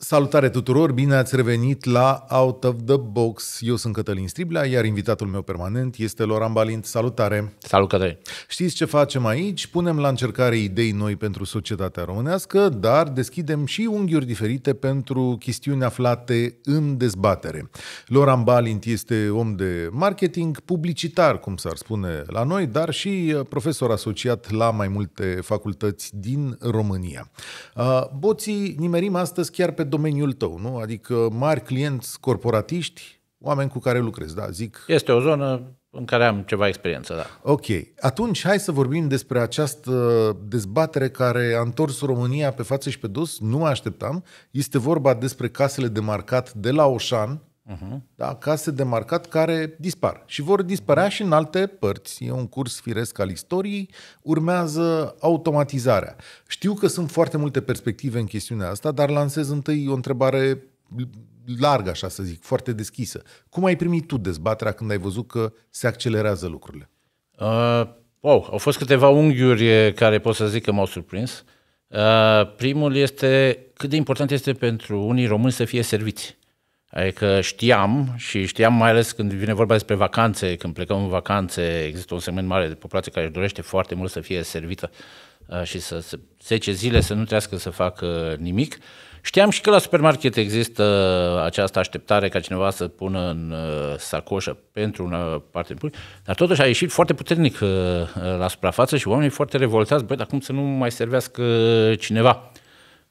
Salutare tuturor, bine ați revenit la Out of the Box. Eu sunt Cătălin Striblea, iar invitatul meu permanent este Loran Balint. Salutare! Salut, Cătălin! Știți ce facem aici? Punem la încercare idei noi pentru societatea românească, dar deschidem și unghiuri diferite pentru chestiuni aflate în dezbatere. Loran Balint este om de marketing publicitar, cum s-ar spune la noi, dar și uh, profesor asociat la mai multe facultăți din România. Uh, boții nimerim astăzi chiar pe domeniul tău, nu? Adică mari clienți corporatiști, oameni cu care lucrezi, da? Zic... Este o zonă în care am ceva experiență, da. Ok. Atunci hai să vorbim despre această dezbatere care a întors România pe față și pe dos, nu mă așteptam. Este vorba despre casele de marcat de la Oșan, uh-huh. da, case de marcat care dispar. Și vor dispărea și în alte părți. E un curs firesc al istoriei, urmează automatizarea. Știu că sunt foarte multe perspective în chestiunea asta, dar lansez întâi o întrebare largă, așa să zic, foarte deschisă. Cum ai primit tu dezbaterea când ai văzut că se accelerează lucrurile? Uh, wow, au fost câteva unghiuri care pot să zic că m-au surprins. Uh, primul este cât de important este pentru unii români să fie serviți. Adică știam și știam mai ales când vine vorba despre vacanțe, când plecăm în vacanțe, există un segment mare de populație care își dorește foarte mult să fie servită uh, și să 10 zile să nu trească să facă nimic. Știam și că la supermarket există această așteptare ca cineva să pună în uh, sacoșă pentru un parte din dar totuși a ieșit foarte puternic uh, la suprafață și oamenii foarte revoltați, băi, dar cum să nu mai servească cineva?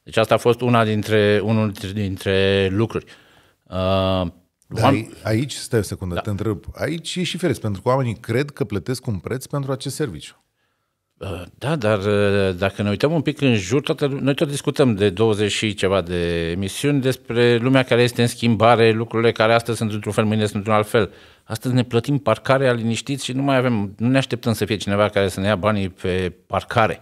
Deci asta a fost una dintre, unul dintre lucruri. Uh, Dar Aici, stai o secundă, da. te întreb. Aici e și firesc, pentru că oamenii cred că plătesc un preț pentru acest serviciu. Uh, da, dar uh, dacă ne uităm un pic în jur, toată, noi tot discutăm de 20 și ceva de emisiuni despre lumea care este în schimbare, lucrurile care astăzi sunt într-un fel, mâine sunt într-un alt fel. Astăzi ne plătim parcarea liniștiți și nu mai avem, nu ne așteptăm să fie cineva care să ne ia banii pe parcare.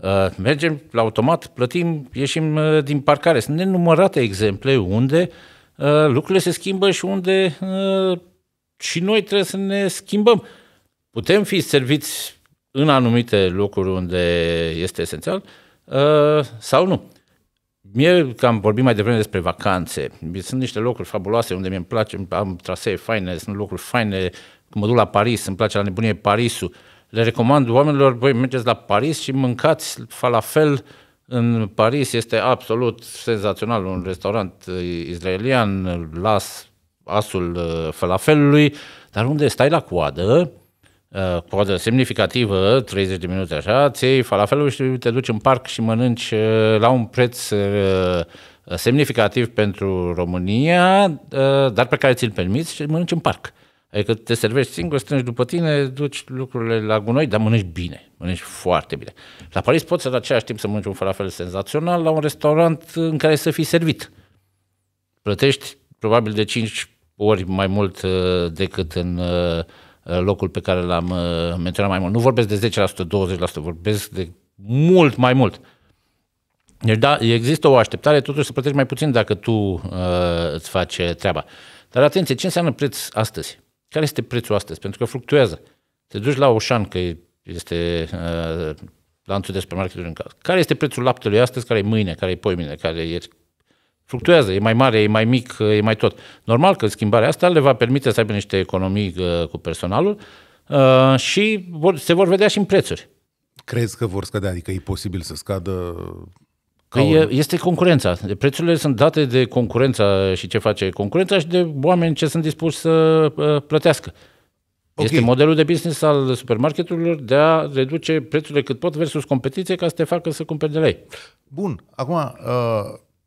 Uh, mergem la automat, plătim, ieșim din parcare. Sunt nenumărate exemple unde uh, Uh, lucrurile se schimbă și unde uh, și noi trebuie să ne schimbăm. Putem fi serviți în anumite locuri unde este esențial uh, sau nu. Mie, că am vorbit mai devreme despre vacanțe, sunt niște locuri fabuloase unde mi-e place, am trasee faine, sunt locuri faine, când mă duc la Paris, îmi place la nebunie Parisul, le recomand oamenilor, voi mergeți la Paris și măncați falafel în Paris este absolut senzațional un restaurant eh, izraelian, las asul eh, falafelului, dar unde stai la coadă, eh, coadă semnificativă, 30 de minute așa, ți falafelul și te duci în parc și mănânci la un preț semnificativ pentru România, dar pe care ți-l permiți și mănânci în parc. Adică te servești singur, strângi după tine, duci lucrurile la gunoi, dar mănânci bine, mănânci foarte bine. La Paris poți să, în același timp să mănânci un falafel senzațional la un restaurant în care să fii servit. Plătești probabil de 5 ori mai mult uh, decât în uh, uh, locul pe care l-am menționat mai mult. Nu vorbesc de 10%, 20%, vorbesc de mult mai mult. Deci da, există o așteptare totuși să plătești mai puțin dacă tu uh, îți faci treaba. Dar atenție, ce înseamnă preț astăzi? Care este prețul astăzi? Pentru că fluctuează. Te duci la Oșan, că este uh, lanțul de supermarketuri în casă. Care este prețul laptelui astăzi, care e mâine, care e poimine, care e fluctuează, e mai mare, e mai mic, e mai tot. Normal că schimbarea asta le va permite să aibă niște economii uh, cu personalul uh, și vor, se vor vedea și în prețuri. Crezi că vor scădea? Adică e posibil să scadă Păi este concurența. Prețurile sunt date de concurența și ce face concurența și de oameni ce sunt dispuși să uh, plătească. Okay. Este modelul de business al supermarketurilor de a reduce prețurile cât pot versus competiție ca să te facă să cumperi de lei. Bun. Acum, uh,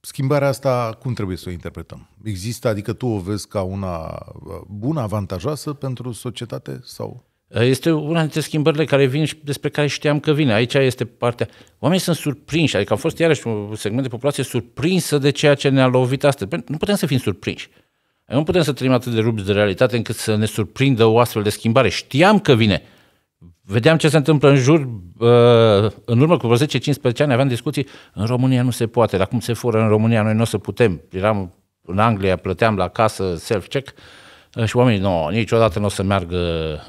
schimbarea asta cum trebuie să o interpretăm? Există, adică tu o vezi ca una uh, bună, avantajoasă pentru societate sau Eh, este una dintre schimbările care vin și despre care știam că vine. Aici este partea... Oamenii sunt surprinși, adică am fost iarăși un segment de populație surprinsă de ceea ce ne-a lovit astăzi. Nu putem să fim surprinși. Nu putem să trăim atât de rupți de realitate încât să ne surprindă o astfel de schimbare. Știam că vine. Vedeam ce se întâmplă în jur. Eh, în urmă cu vreo 10-15 ani aveam discuții. În România nu se poate. Dar cum se fură în România, noi nu o să putem. Eram în Anglia, plăteam la casă self-check Uh, și oamenii, nu, niciodată nu o să meargă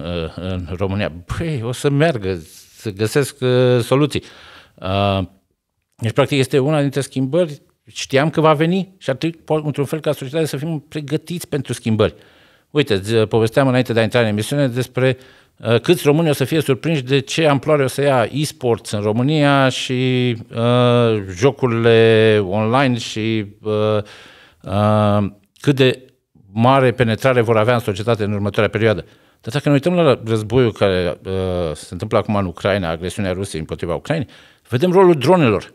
uh, în România. Păi, o să meargă, să găsesc uh, soluții. Deci, practic, este una dintre schimbări. Știam că va veni și ar trebui, într-un fel, ca societate să fim pregătiți pentru schimbări. Uite, povesteam înainte de a intra în emisiune despre câți români o să fie surprinși de ce amploare o să ia e-sports în România și uh, jocurile online și uh, uh, cât de mare penetrare vor avea în societate în următoarea perioadă. Dar dacă ne uităm la războiul care uh, se întâmplă acum în Ucraina, agresiunea Rusiei împotriva Ucrainei, vedem rolul dronelor.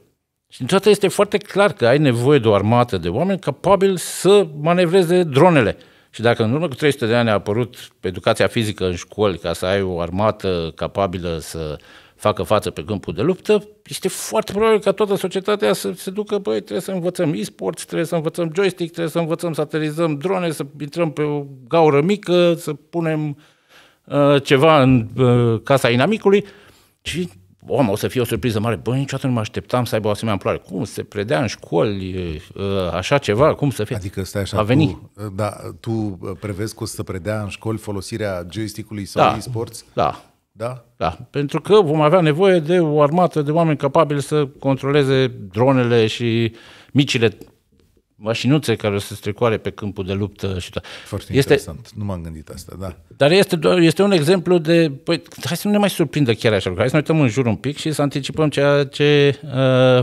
Și în toată este foarte clar că ai nevoie de o armată de oameni capabili să manevreze dronele. Și dacă în urmă cu 300 de ani a apărut educația fizică în școli ca să ai o armată capabilă să facă față pe câmpul de luptă, este foarte probabil ca toată societatea să se ducă, băi, trebuie să învățăm e sport trebuie să învățăm joystick, trebuie să învățăm să aterizăm drone, să intrăm pe o gaură mică, să punem uh, ceva în uh, casa inamicului și om, o să fie o surpriză mare. Băi, niciodată nu mă așteptam să aibă o asemenea amploare. Cum se predea în școli uh, așa ceva? Cum să fie? Adică stai așa, A venit. Tu, da, tu prevezi că o să predea în școli folosirea joystick-ului sau da, e-sports? Da, da? Da. Pentru că vom avea nevoie de o armată de oameni capabili să controleze dronele și micile mașinuțe care o să strecoare pe câmpul de luptă și tot. Foarte este, interesant, nu m-am gândit asta, da. Dar este, este un exemplu de, păi, hai să nu ne mai surprindă chiar așa hai să ne uităm în jur un pic și să anticipăm ceea ce uh,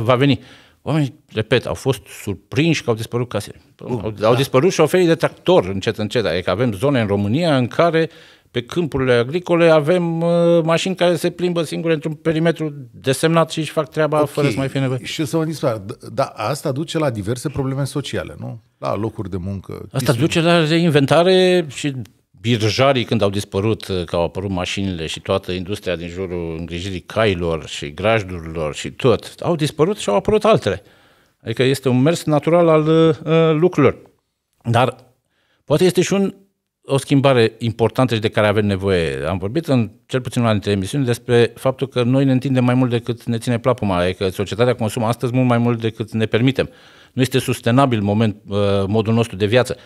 va veni. Oamenii, repet, au fost surprinși că au dispărut casele. Uh, au, da. au dispărut șoferii de tractor încet, încet. Adică avem zone în România în care pe câmpurile agricole avem uh, mașini care se plimbă singure într-un perimetru desemnat și își fac treaba okay. fără să mai fie nevoie. Și să mă dispar, dar asta duce la diverse probleme sociale, nu? La locuri de muncă. Asta duce la reinventare și birjarii când au dispărut, uh, că au apărut mașinile și toată industria din jurul îngrijirii cailor și grajdurilor și tot, au dispărut și au apărut altele. Adică este un mers natural al uh, uh lucrurilor. Dar poate este și un o schimbare importantă și de care avem nevoie. Am vorbit în cel puțin una dintre emisiuni despre faptul că noi ne întindem mai mult decât ne ține plapuma, că adică societatea consumă astăzi mult mai mult decât ne permitem. Nu este sustenabil moment, uh, modul nostru de viață.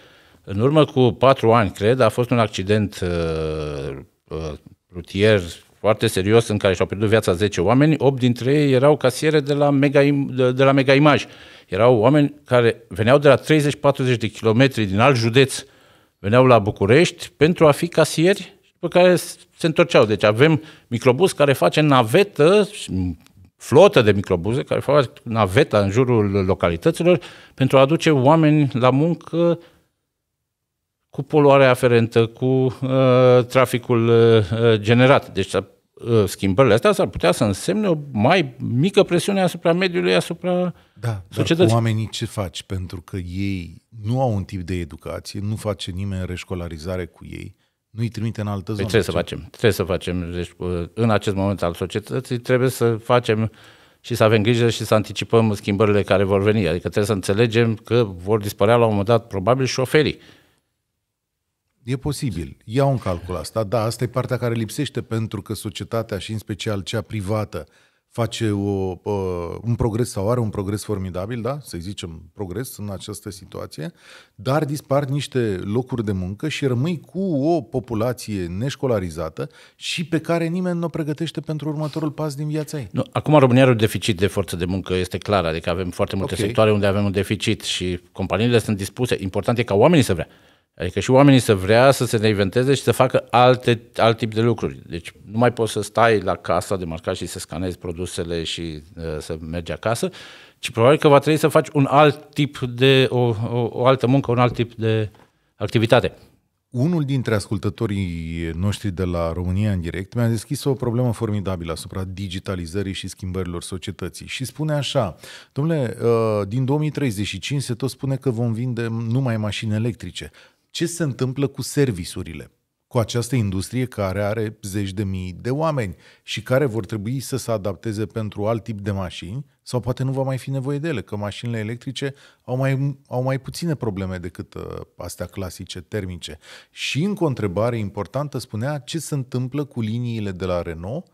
În urmă cu patru ani, cred, a fost un accident uh, uh, rutier foarte serios în care și-au pierdut viața 10 oameni, 8 dintre ei erau casiere de la Mega, de la mega Image. Erau oameni care veneau de la 30-40 de kilometri din alt județ veneau la București pentru a fi casieri pe după care se întorceau. Deci avem microbus care face navetă, flotă de microbuze care face naveta în jurul localităților pentru a aduce oameni la muncă cu poluarea aferentă, cu uh, traficul uh, uh generat. Deci Ă, schimbările astea s-ar putea să însemne o mai mică presiune asupra mediului, asupra da, societății. Dar oamenii ce faci? Pentru că ei nu au un tip de educație, nu face nimeni reșcolarizare cu ei, nu îi trimite în altă păi zonă. Păi trebuie ce? să facem. Trebuie să facem. Deci, ă, în acest moment al societății trebuie să facem și să avem grijă și să anticipăm schimbările care vor veni. Adică trebuie să înțelegem că vor dispărea la un moment dat probabil șoferii. E posibil. Iau în calcul asta. Da, asta e partea care lipsește pentru că societatea și în special cea privată face o, uh, un progres sau are un progres formidabil, da, să zicem progres în această situație, dar dispar niște locuri de muncă și rămâi cu o populație neșcolarizată și pe care nimeni nu o pregătește pentru următorul pas din viața ei. Nu, acum România are un deficit de forță de muncă, este clar, adică avem foarte multe okay. sectoare unde avem un deficit și companiile sunt dispuse, important e ca oamenii să vrea. Adică și oamenii să vrea să se reinventeze și să facă alte, alt tip de lucruri. Deci nu mai poți să stai la casa de marcat și să scanezi produsele și uh, să mergi acasă, ci probabil că va trebui să faci un alt tip de, o, o, o altă muncă, un alt tip de activitate. Unul dintre ascultătorii noștri de la România în direct mi-a deschis o problemă formidabilă asupra digitalizării și schimbărilor societății și spune așa, domnule, uh, din 2035 se tot spune că vom vinde numai mașini electrice ce se întâmplă cu servisurile, cu această industrie care are zeci de mii de oameni și care vor trebui să se adapteze pentru alt tip de mașini sau poate nu va mai fi nevoie de ele, că mașinile electrice au mai, au mai puține probleme decât uh, astea clasice, termice. Și încă o întrebare importantă spunea ce se întâmplă cu liniile de la Renault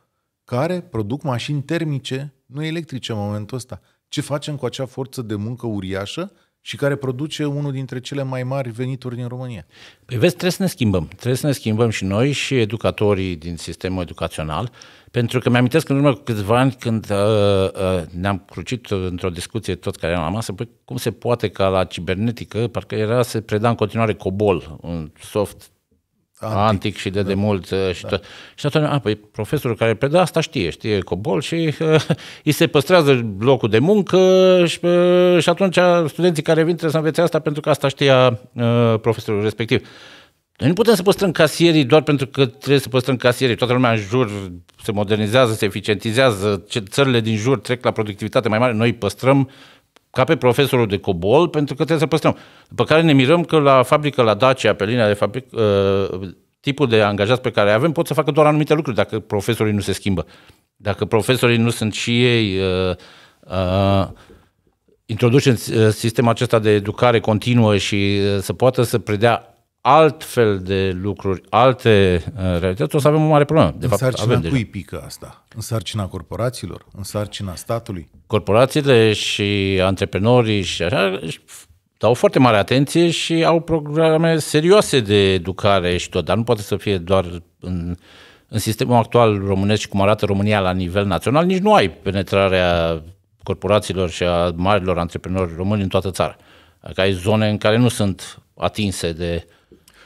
care produc mașini termice, nu electrice în momentul ăsta. Ce facem cu acea forță de muncă uriașă și care produce unul dintre cele mai mari venituri din România. Păi vezi, trebuie să ne schimbăm. Trebuie să ne schimbăm și noi și educatorii din sistemul educațional, pentru că mi-amintesc în urmă cu câțiva ani când uh, uh, ne-am crucit într-o discuție tot care am la masă, păi cum se poate ca la cibernetică, parcă era să preda în continuare COBOL, un soft antic, antic și de demult. Da. Și, da. și atunci, a, păi profesorul care preda asta știe, știe cobol și uh, îi se păstrează locul de muncă și, uh, și atunci studenții care vin trebuie să învețe asta pentru că asta știa uh, profesorul respectiv. Noi nu putem să păstrăm casierii doar pentru că trebuie să păstrăm casierii. Toată lumea în jur se modernizează, se eficientizează, țările din jur trec la productivitate mai mare. Noi păstrăm ca pe profesorul de cobol, pentru că trebuie să păstrăm. După care ne mirăm că la fabrică, la Dacia, pe linia de fabric, uh, tipul de angajați pe care avem pot să facă doar anumite lucruri dacă profesorii nu se schimbă. Dacă profesorii nu sunt și ei uh, uh, introduce în uh, sistemul acesta de educare continuă și uh, să poată să predea altfel de lucruri, alte uh, realități, o să avem o mare problemă. De în fapt, sarcina avem cui deja. pică asta? În sarcina corporațiilor? În sarcina statului? Corporațiile și antreprenorii și așa dau foarte mare atenție și au programe serioase de educare și tot, dar nu poate să fie doar în, în sistemul actual românesc și cum arată România la nivel național, nici nu ai penetrarea corporațiilor și a marilor antreprenori români în toată țara. Dacă ai zone în care nu sunt atinse de uh,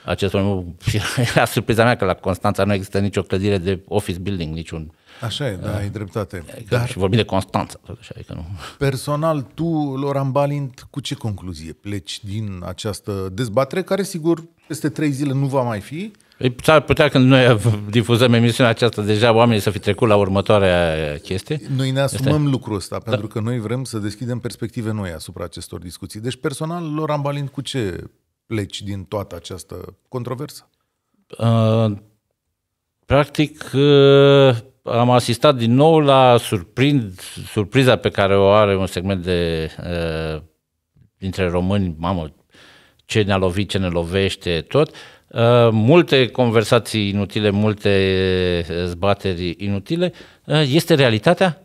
acest domeniu. Era surpriza mea că la Constanța nu există nicio clădire de office building, niciun... Așa e, da, ai dreptate. Adică Dar... Și vorbim de Constanța. totuși adică nu. Personal, tu, Loran Balint, cu ce concluzie pleci din această dezbatere, care sigur peste trei zile nu va mai fi? Păi, s-ar putea când noi difuzăm emisiunea aceasta, deja oamenii să fi trecut la următoarea chestie. Noi ne asumăm este... lucrul ăsta, da. pentru că noi vrem să deschidem perspective noi asupra acestor discuții. Deci, personal, Loran Balint, cu ce pleci din toată această controversă? Uh, practic, uh, am asistat din nou la surprind, surpriza pe care o are un segment de uh, dintre români, mamă, ce ne-a lovit, ce ne lovește, tot. Uh, multe conversații inutile, multe uh, zbateri inutile. Uh, este realitatea,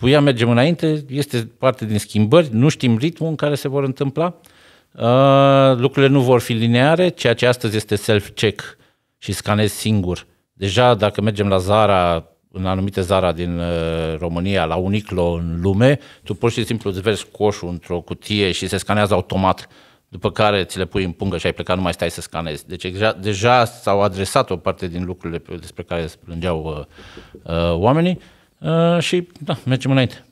cu ea mergem înainte, este parte din schimbări, nu știm ritmul în care se vor întâmpla. Uh, lucrurile nu vor fi lineare, ceea ce astăzi este self-check și scanezi singur. Deja dacă mergem la Zara, în anumite Zara din uh, România, la Uniqlo în lume, tu pur și simplu îți vezi coșul într-o cutie și se scanează automat, după care ți le pui în pungă și ai plecat, nu mai stai să scanezi. Deci deja, deja s-au adresat o parte din lucrurile despre care se plângeau uh, uh, oamenii uh, și da, mergem înainte.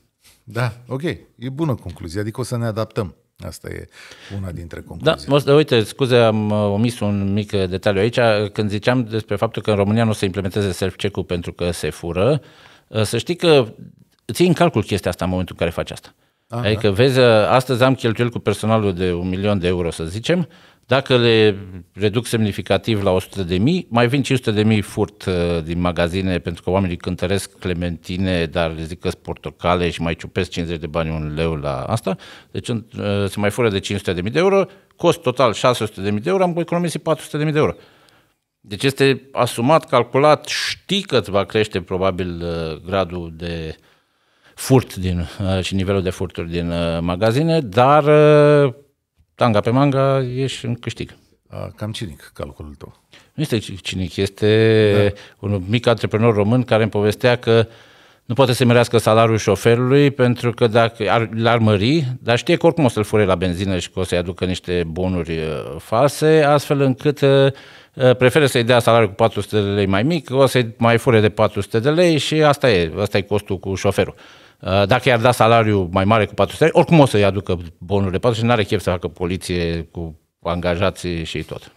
Da, ok, e bună concluzia, adică o să ne adaptăm. Asta e una dintre concluzii. Da, uite, scuze, am uh, omis un mic uh, detaliu aici. Când ziceam despre faptul că în România nu se implementeze self-check-ul pentru că se fură, uh, să știi că ții în calcul chestia asta în momentul în care faci asta. Aha. Adică, vezi, ă, astăzi am cheltuieli cu personalul de un milion de euro, să zicem, dacă le reduc semnificativ la 100 de mii, mai vin 500 de mii furt ă, din magazine pentru că oamenii cântăresc clementine, dar le zic că portocale și mai ciupesc 50 de bani un leu la asta. Deci ă, se mai fură de 500 de mii de euro, cost total 600 de mii de euro, am economisit 400 de mii de euro. Deci este asumat, calculat, știi că îți va crește probabil gradul de uh, furt din, uh, și nivelul de furturi din uh, magazine, dar uh, tanga pe manga ești în câștig. Cam cinic calculul tău. Nu este cinic, este da. un mic antreprenor român care îmi povestea că uh, nu poate să mărească salariul șoferului pentru că dacă ar, l-ar mări, dar știe că oricum o să-l fure la benzină și că o să-i aducă niște bonuri uh, false, astfel încât uh, uh, preferă să-i dea salariul cu 400 de lei mai mic, o să-i mai fure de 400 de lei și asta e, asta e costul cu șoferul. Dacă i-ar da salariul mai mare cu 400 de lei, oricum o să-i aducă bonuri de 400 și nu are chef să facă poliție cu angajații și tot.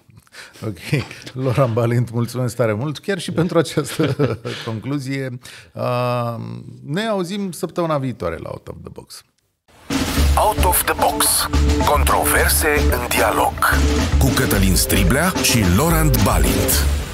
Ok. Loran Balint, mulțumesc tare mult, chiar și pentru această concluzie. Uh, ne auzim săptămâna viitoare la Out of the Box. Out of the Box. Controverse în dialog. Cu Cătălin Striblea și Laurent Balint.